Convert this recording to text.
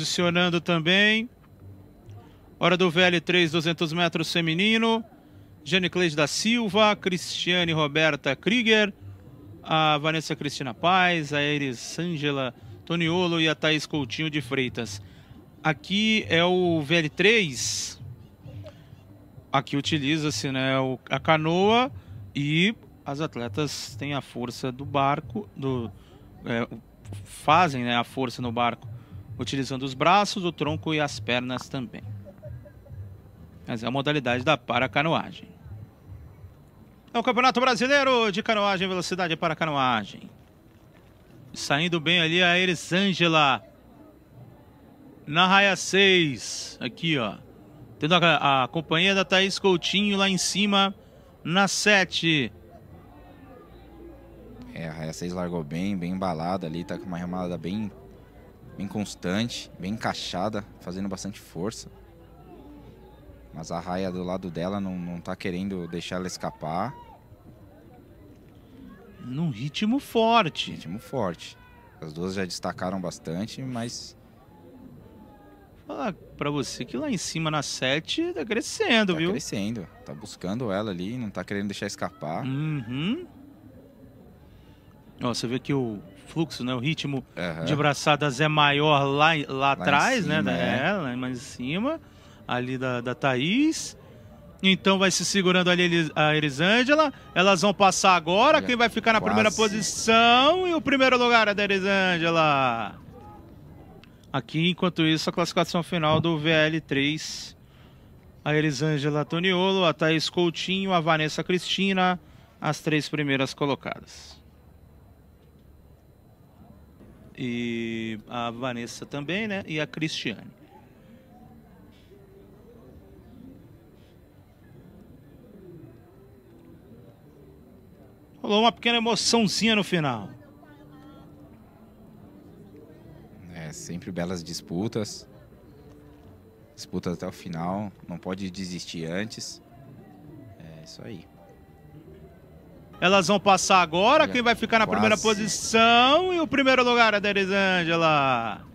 Posicionando também. Hora do VL3, 200 metros feminino. Janicleide da Silva, Cristiane Roberta Krieger, a Vanessa Cristina Paz, a Iris Ângela Toniolo e a Thaís Coutinho de Freitas. Aqui é o VL3. Aqui utiliza-se né, a canoa e as atletas têm a força do barco, do, é, fazem né, a força no barco utilizando os braços, o tronco e as pernas também. Mas é a modalidade da paracanoagem. É o Campeonato Brasileiro de Canoagem, velocidade para canoagem. Saindo bem ali a Elisângela. Na raia 6. Aqui, ó. Tendo a, a companhia da Thaís Coutinho lá em cima. Na 7. É, a raia 6 largou bem, bem embalada ali. Tá com uma remada bem bem constante, bem encaixada, fazendo bastante força. Mas a raia do lado dela não, não tá querendo deixar ela escapar. Num ritmo forte. Ritmo forte. As duas já destacaram bastante, mas. Falar pra você que lá em cima na 7 tá crescendo, tá viu? Tá crescendo. Tá buscando ela ali, não tá querendo deixar escapar. Uhum. Ó, você vê que o fluxo, né? O ritmo uhum. de braçadas é maior lá, lá, lá atrás, né? cima, né? É. é, lá mais em cima, ali da, da Thaís. Então vai se segurando ali a Elisângela. Elas vão passar agora. Já Quem vai ficar na quase. primeira posição? E o primeiro lugar é da Elisângela. Aqui, enquanto isso, a classificação final do VL3. A Elisângela Toniolo, a Thaís Coutinho, a Vanessa Cristina, as três primeiras colocadas e a Vanessa também, né? E a Cristiane. Rolou uma pequena emoçãozinha no final. É, sempre belas disputas. Disputas até o final. Não pode desistir antes. É isso aí. Elas vão passar agora. Quem vai ficar na primeira posição? E o primeiro lugar é a da Angela.